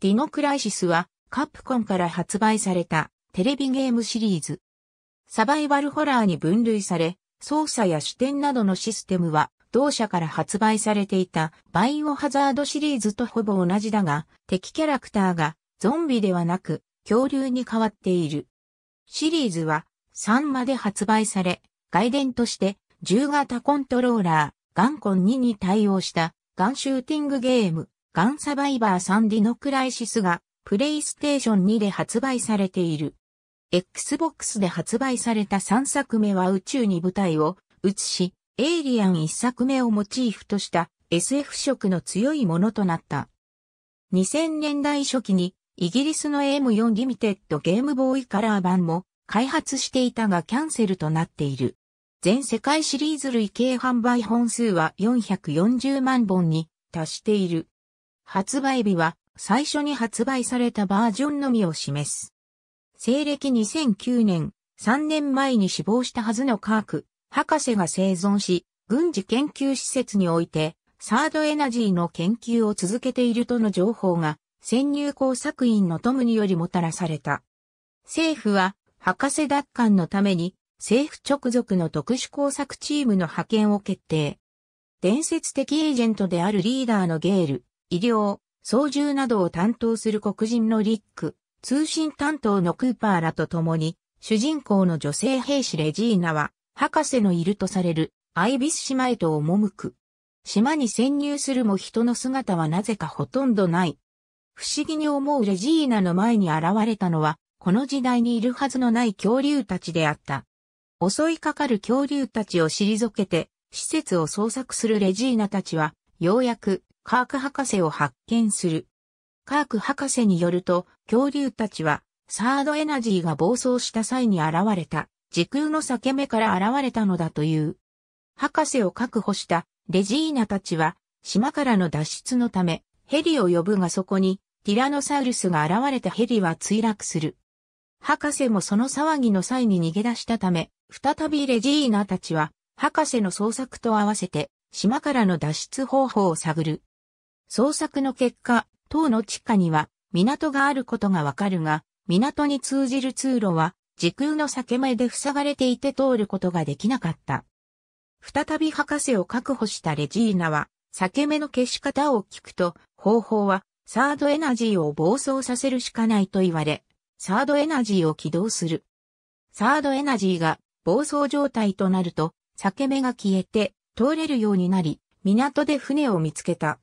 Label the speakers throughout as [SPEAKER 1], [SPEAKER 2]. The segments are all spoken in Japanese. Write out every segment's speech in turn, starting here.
[SPEAKER 1] ディノクライシスはカプコンから発売されたテレビゲームシリーズ。サバイバルホラーに分類され、操作や視点などのシステムは同社から発売されていたバイオハザードシリーズとほぼ同じだが、敵キャラクターがゾンビではなく恐竜に変わっている。シリーズは3まで発売され、外伝として1型コントローラー、ガンコン2に対応したガンシューティングゲーム、ガンサバイバーサンディノクライシスが、プレイステーション2で発売されている。Xbox で発売された3作目は宇宙に舞台を移し、エイリアン1作目をモチーフとした SF 色の強いものとなった。2000年代初期にイギリスの M4 リミテッドゲームボーイカラー版も開発していたがキャンセルとなっている。全世界シリーズ累計販売本数は440万本に達している。発売日は最初に発売されたバージョンのみを示す。西暦2009年、3年前に死亡したはずのカーク、博士が生存し、軍事研究施設において、サードエナジーの研究を続けているとの情報が、潜入工作員のトムによりもたらされた。政府は、博士奪還のために、政府直属の特殊工作チームの派遣を決定。伝説的エージェントであるリーダーのゲール、医療、操縦などを担当する黒人のリック、通信担当のクーパーらと共に、主人公の女性兵士レジーナは、博士のいるとされるアイビス島へと赴く。島に潜入するも人の姿はなぜかほとんどない。不思議に思うレジーナの前に現れたのは、この時代にいるはずのない恐竜たちであった。襲いかかる恐竜たちを退けて、施設を捜索するレジーナたちは、ようやくカーク博士を発見する。カーク博士によると、恐竜たちは、サードエナジーが暴走した際に現れた、時空の裂け目から現れたのだという。博士を確保したレジーナたちは、島からの脱出のため、ヘリを呼ぶがそこに、ティラノサウルスが現れたヘリは墜落する。博士もその騒ぎの際に逃げ出したため、再びレジーナたちは、博士の捜索と合わせて、島からの脱出方法を探る。捜索の結果、塔の地下には港があることがわかるが、港に通じる通路は時空の裂け目で塞がれていて通ることができなかった。再び博士を確保したレジーナは、裂け目の消し方を聞くと、方法はサードエナジーを暴走させるしかないと言われ、サードエナジーを起動する。サードエナジーが暴走状態となると、裂け目が消えて通れるようになり、港で船を見つけた。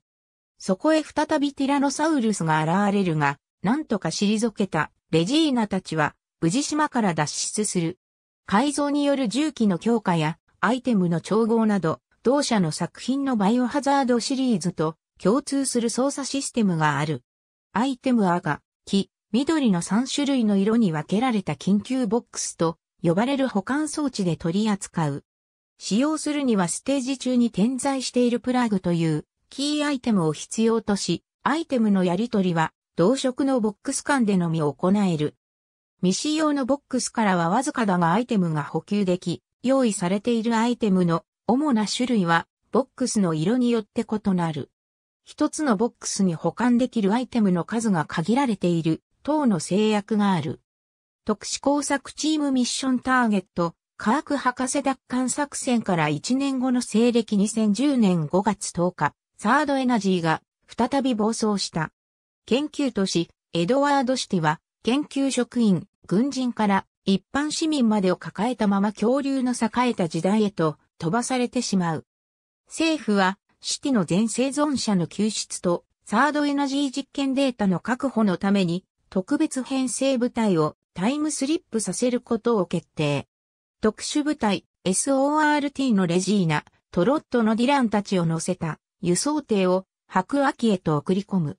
[SPEAKER 1] そこへ再びティラノサウルスが現れるが、なんとか退けたレジーナたちは、無事島から脱出する。改造による重機の強化や、アイテムの調合など、同社の作品のバイオハザードシリーズと共通する操作システムがある。アイテム赤、黄、緑の3種類の色に分けられた緊急ボックスと呼ばれる保管装置で取り扱う。使用するにはステージ中に点在しているプラグというキーアイテムを必要とし、アイテムのやり取りは、同色のボックス間でのみ行える。未使用のボックスからはわずかだがアイテムが補給でき、用意されているアイテムの主な種類は、ボックスの色によって異なる。一つのボックスに保管できるアイテムの数が限られている、等の制約がある。特殊工作チームミッションターゲット、科学博士奪還作戦から1年後の西暦2010年5月10日、サードエナジーが再び暴走した。研究都市、エドワードシティは、研究職員、軍人から一般市民までを抱えたまま恐竜の栄えた時代へと飛ばされてしまう。政府は、シティの全生存者の救出と、サードエナジー実験データの確保のために、特別編成部隊をタイムスリップさせることを決定。特殊部隊 SORT のレジーナ、トロットのディランたちを乗せた輸送艇を白秋へと送り込む。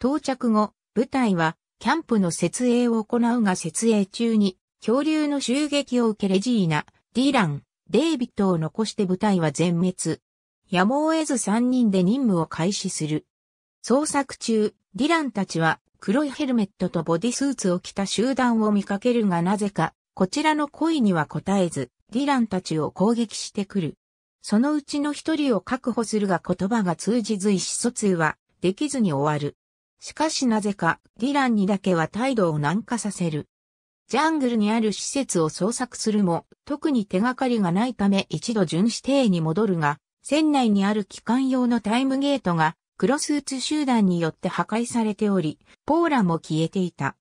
[SPEAKER 1] 到着後、部隊はキャンプの設営を行うが設営中に恐竜の襲撃を受けレジーナ、ディラン、デイビッドを残して部隊は全滅。やむを得ず3人で任務を開始する。捜索中、ディランたちは黒いヘルメットとボディスーツを着た集団を見かけるがなぜか、こちらの恋には答えず、ディランたちを攻撃してくる。そのうちの一人を確保するが言葉が通じず意思疎通はできずに終わる。しかしなぜかディランにだけは態度を軟化させる。ジャングルにある施設を捜索するも特に手がかりがないため一度巡視艇に戻るが、船内にある機関用のタイムゲートがクロスーツ集団によって破壊されており、ポーラも消えていた。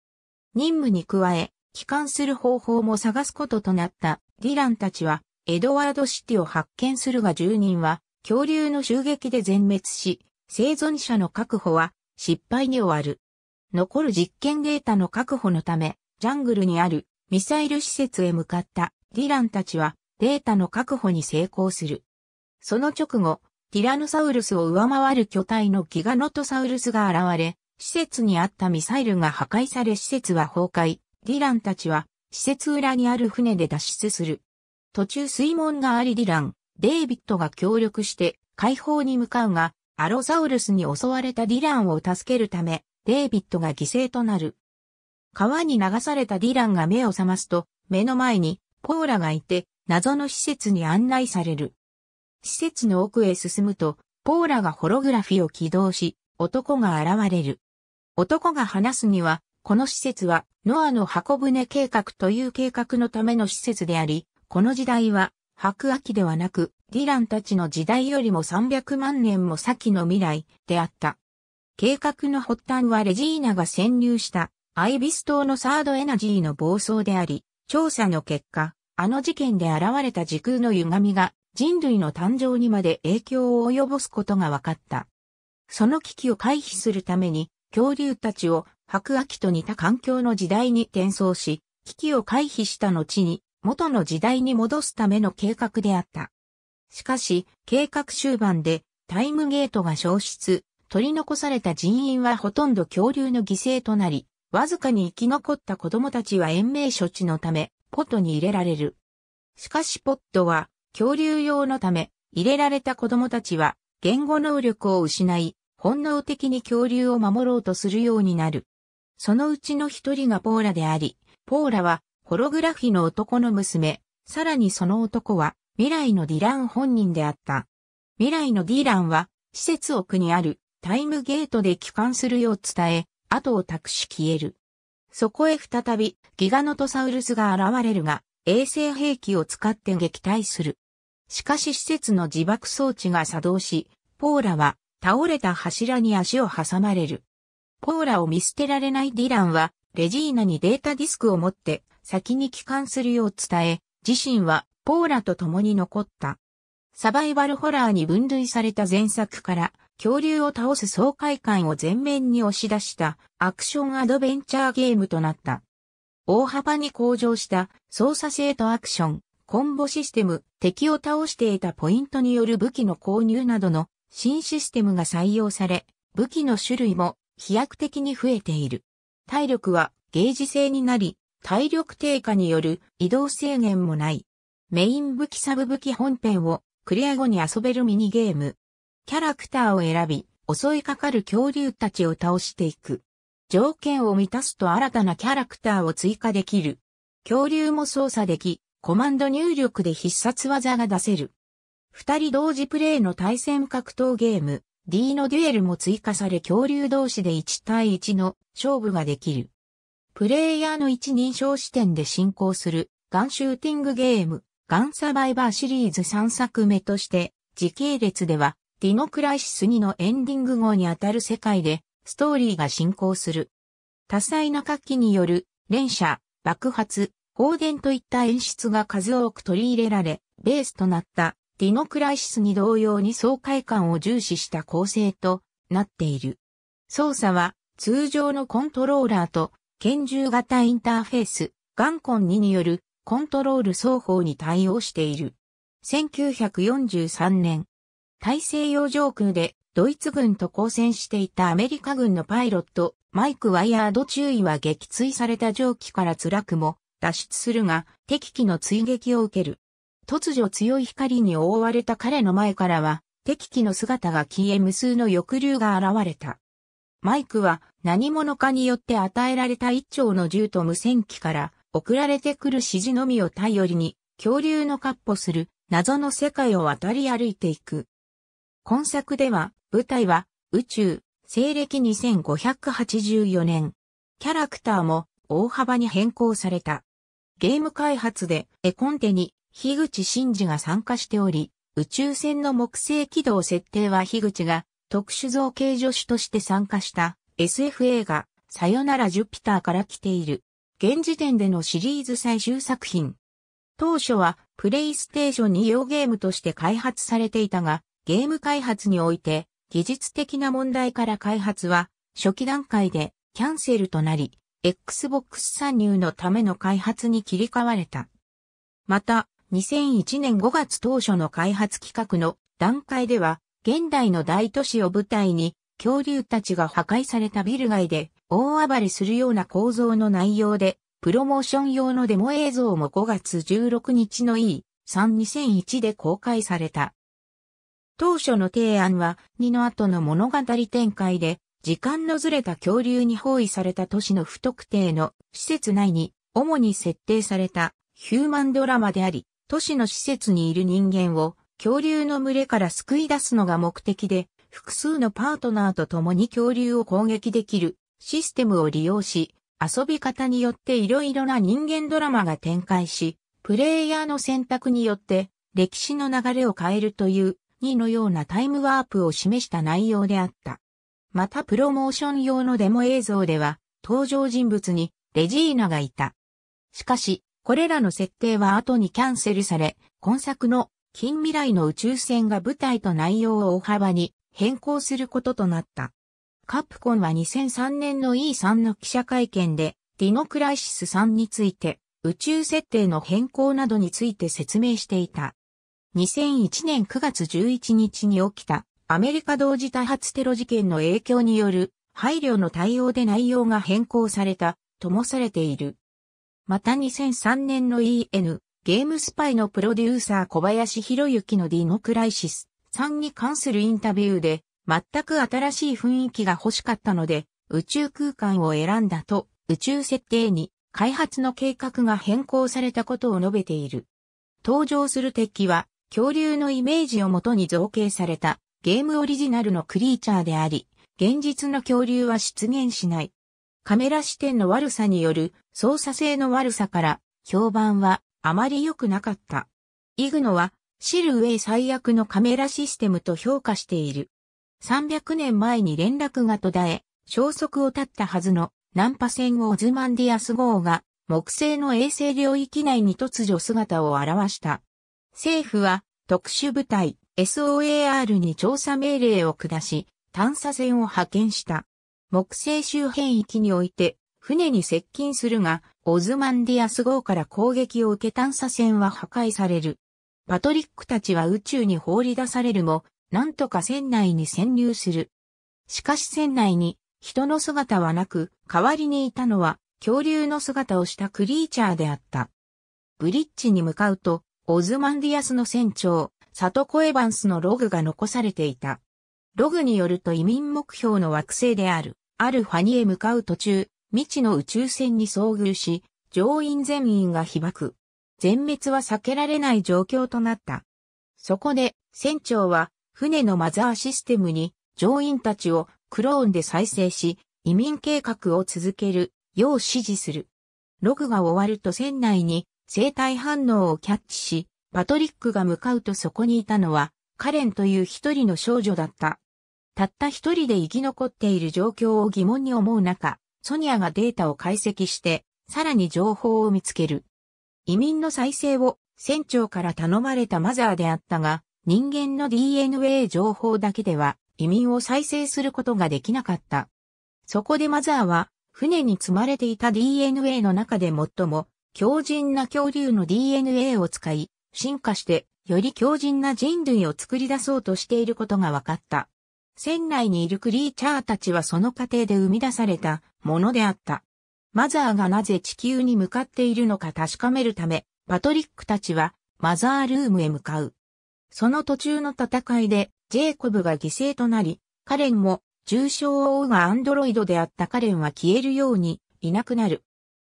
[SPEAKER 1] 任務に加え、帰還する方法も探すこととなったディランたちはエドワードシティを発見するが住人は恐竜の襲撃で全滅し、生存者の確保は失敗に終わる。残る実験データの確保のため、ジャングルにあるミサイル施設へ向かったディランたちはデータの確保に成功する。その直後、ティラノサウルスを上回る巨体のギガノトサウルスが現れ、施設にあったミサイルが破壊され施設は崩壊、ディランたちは施設裏にある船で脱出する。途中水門がありディラン、デイビッドが協力して解放に向かうが、アロザウルスに襲われたディランを助けるため、デイビッドが犠牲となる。川に流されたディランが目を覚ますと、目の前にポーラがいて、謎の施設に案内される。施設の奥へ進むと、ポーラがホログラフィを起動し、男が現れる。男が話すには、この施設は、ノアの箱舟計画という計画のための施設であり、この時代は、白亜紀ではなく、ディランたちの時代よりも300万年も先の未来であった。計画の発端はレジーナが潜入したアイビス島のサードエナジーの暴走であり、調査の結果、あの事件で現れた時空の歪みが人類の誕生にまで影響を及ぼすことが分かった。その危機を回避するために、恐竜たちを白亜紀と似た環境の時代に転送し、危機を回避した後に元の時代に戻すための計画であった。しかし、計画終盤でタイムゲートが消失、取り残された人員はほとんど恐竜の犠牲となり、わずかに生き残った子供たちは延命処置のため、ポットに入れられる。しかしポットは、恐竜用のため、入れられた子供たちは、言語能力を失い、本能的に恐竜を守ろうとするようになる。そのうちの一人がポーラであり、ポーラはホログラフィの男の娘、さらにその男は、未来のディラン本人であった。未来のディランは、施設奥にあるタイムゲートで帰還するよう伝え、後を託し消える。そこへ再びギガノトサウルスが現れるが、衛星兵器を使って撃退する。しかし施設の自爆装置が作動し、ポーラは倒れた柱に足を挟まれる。ポーラを見捨てられないディランは、レジーナにデータディスクを持って先に帰還するよう伝え、自身はポーラと共に残った。サバイバルホラーに分類された前作から、恐竜を倒す爽快感を前面に押し出したアクションアドベンチャーゲームとなった。大幅に向上した操作性とアクション、コンボシステム、敵を倒していたポイントによる武器の購入などの新システムが採用され、武器の種類も飛躍的に増えている。体力はゲージ性になり、体力低下による移動制限もない。メイン武器サブ武器本編をクリア後に遊べるミニゲーム。キャラクターを選び、襲いかかる恐竜たちを倒していく。条件を満たすと新たなキャラクターを追加できる。恐竜も操作でき、コマンド入力で必殺技が出せる。二人同時プレイの対戦格闘ゲーム、D のデュエルも追加され恐竜同士で1対1の勝負ができる。プレイヤーの一人称視点で進行するガンシューティングゲーム、ガンサバイバーシリーズ3作目として、時系列では、ディノクライシス2のエンディング号にあたる世界で、ストーリーが進行する。多彩な活気による、連射、爆発、放電といった演出が数多く取り入れられ、ベースとなったディノクライシスに同様に爽快感を重視した構成となっている。操作は通常のコントローラーと拳銃型インターフェース、ガンコン2によるコントロール双方に対応している。1943年、大西洋上空でドイツ軍と交戦していたアメリカ軍のパイロット、マイク・ワイヤード中尉は撃墜された蒸気から辛くも脱出するが敵機の追撃を受ける。突如強い光に覆われた彼の前からは敵機の姿が消え無数の抑留が現れた。マイクは何者かによって与えられた一丁の銃と無線機から送られてくる指示のみを頼りに恐竜の割歩する謎の世界を渡り歩いていく。今作では舞台は宇宙、西暦2584年。キャラクターも大幅に変更された。ゲーム開発で絵コンテに樋口真嗣が参加しており、宇宙船の木星軌道設定は樋口が特殊造形助手として参加した SF 映画、さよならジュピターから来ている。現時点でのシリーズ最終作品。当初はプレイステーション2用ゲームとして開発されていたが、ゲーム開発において技術的な問題から開発は初期段階でキャンセルとなり、Xbox 参入のための開発に切り替われた。また、2001年5月当初の開発企画の段階では、現代の大都市を舞台に恐竜たちが破壊されたビル街で大暴れするような構造の内容で、プロモーション用のデモ映像も5月16日の E3-2001 で公開された。当初の提案は2の後の物語展開で、時間のずれた恐竜に包囲された都市の不特定の施設内に主に設定されたヒューマンドラマであり、都市の施設にいる人間を恐竜の群れから救い出すのが目的で複数のパートナーと共に恐竜を攻撃できるシステムを利用し、遊び方によっていろいろな人間ドラマが展開し、プレイヤーの選択によって歴史の流れを変えるという2のようなタイムワープを示した内容であった。またプロモーション用のデモ映像では登場人物にレジーナがいた。しかし、これらの設定は後にキャンセルされ、今作の近未来の宇宙船が舞台と内容を大幅に変更することとなった。カプコンは2003年の E3 の記者会見で、ディノクライシス3について、宇宙設定の変更などについて説明していた。2001年9月11日に起きたアメリカ同時多発テロ事件の影響による配慮の対応で内容が変更されたともされている。また2003年の EN ゲームスパイのプロデューサー小林博之のディノクライシス3に関するインタビューで、全く新しい雰囲気が欲しかったので、宇宙空間を選んだと、宇宙設定に開発の計画が変更されたことを述べている。登場する敵は、恐竜のイメージをもとに造形されたゲームオリジナルのクリーチャーであり、現実の恐竜は出現しない。カメラ視点の悪さによる操作性の悪さから、評判はあまり良くなかった。イグノはシルウェイ最悪のカメラシステムと評価している。300年前に連絡が途絶え、消息を絶ったはずの南波船オズマンディアス号が木星の衛星領域内に突如姿を現した。政府は特殊部隊 SOAR に調査命令を下し、探査船を派遣した。木星周辺域において船に接近するが、オズマンディアス号から攻撃を受け探査船は破壊される。パトリックたちは宇宙に放り出されるも、なんとか船内に潜入する。しかし船内に人の姿はなく、代わりにいたのは恐竜の姿をしたクリーチャーであった。ブリッジに向かうと、オズマンディアスの船長、サトコ・エヴァンスのログが残されていた。ログによると移民目標の惑星である、アルファにへ向かう途中、未知の宇宙船に遭遇し、乗員全員が被爆。全滅は避けられない状況となった。そこで、船長は、船のマザーシステムに、乗員たちをクローンで再生し、移民計画を続けるよう指示する。ログが終わると船内に生体反応をキャッチし、パトリックが向かうとそこにいたのは、カレンという一人の少女だった。たった一人で生き残っている状況を疑問に思う中、ソニアがデータを解析して、さらに情報を見つける。移民の再生を船長から頼まれたマザーであったが、人間の DNA 情報だけでは移民を再生することができなかった。そこでマザーは、船に積まれていた DNA の中で最も強靭な恐竜の DNA を使い、進化してより強靭な人類を作り出そうとしていることが分かった。船内にいるクリーチャーたちはその過程で生み出されたものであった。マザーがなぜ地球に向かっているのか確かめるため、パトリックたちはマザールームへ向かう。その途中の戦いで、ジェイコブが犠牲となり、カレンも重傷を負うがアンドロイドであったカレンは消えるようにいなくなる。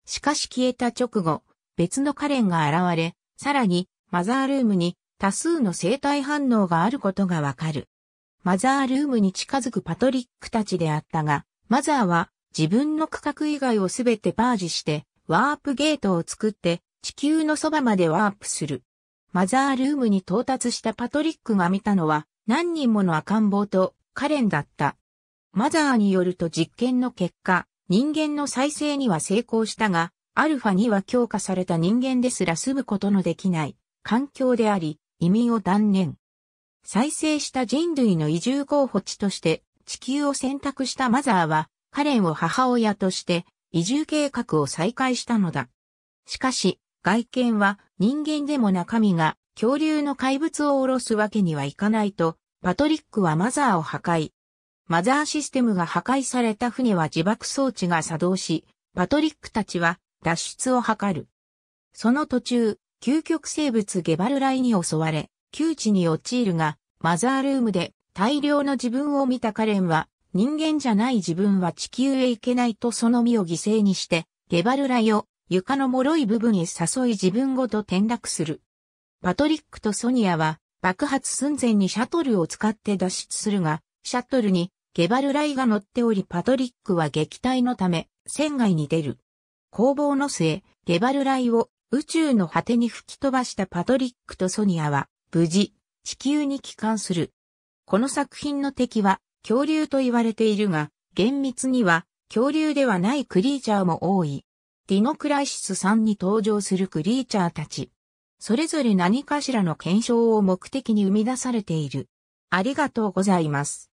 [SPEAKER 1] しかし消えた直後、別のカレンが現れ、さらにマザールームに多数の生体反応があることがわかる。マザールームに近づくパトリックたちであったが、マザーは自分の区画以外をすべてパージして、ワープゲートを作って、地球のそばまでワープする。マザールームに到達したパトリックが見たのは、何人もの赤ん坊とカレンだった。マザーによると実験の結果、人間の再生には成功したが、アルファには強化された人間ですら住むことのできない環境であり、移民を断念。再生した人類の移住候補地として地球を選択したマザーはカレンを母親として移住計画を再開したのだ。しかし、外見は人間でも中身が恐竜の怪物を下ろすわけにはいかないと、パトリックはマザーを破壊。マザーシステムが破壊された船は自爆装置が作動し、パトリックたちは脱出を図る。その途中、究極生物ゲバルライに襲われ、窮地に陥るが、マザールームで大量の自分を見たカレンは人間じゃない自分は地球へ行けないとその身を犠牲にして、ゲバルライを床の脆い部分へ誘い自分ごと転落する。パトリックとソニアは、爆発寸前にシャトルを使って脱出するが、シャトルにゲバルライが乗っておりパトリックは撃退のため船外に出る。攻防の末、ゲバルライを宇宙の果てに吹き飛ばしたパトリックとソニアは無事地球に帰還する。この作品の敵は恐竜と言われているが、厳密には恐竜ではないクリーチャーも多い。ディノクライシス3に登場するクリーチャーたち。それぞれ何かしらの検証を目的に生み出されている。ありがとうございます。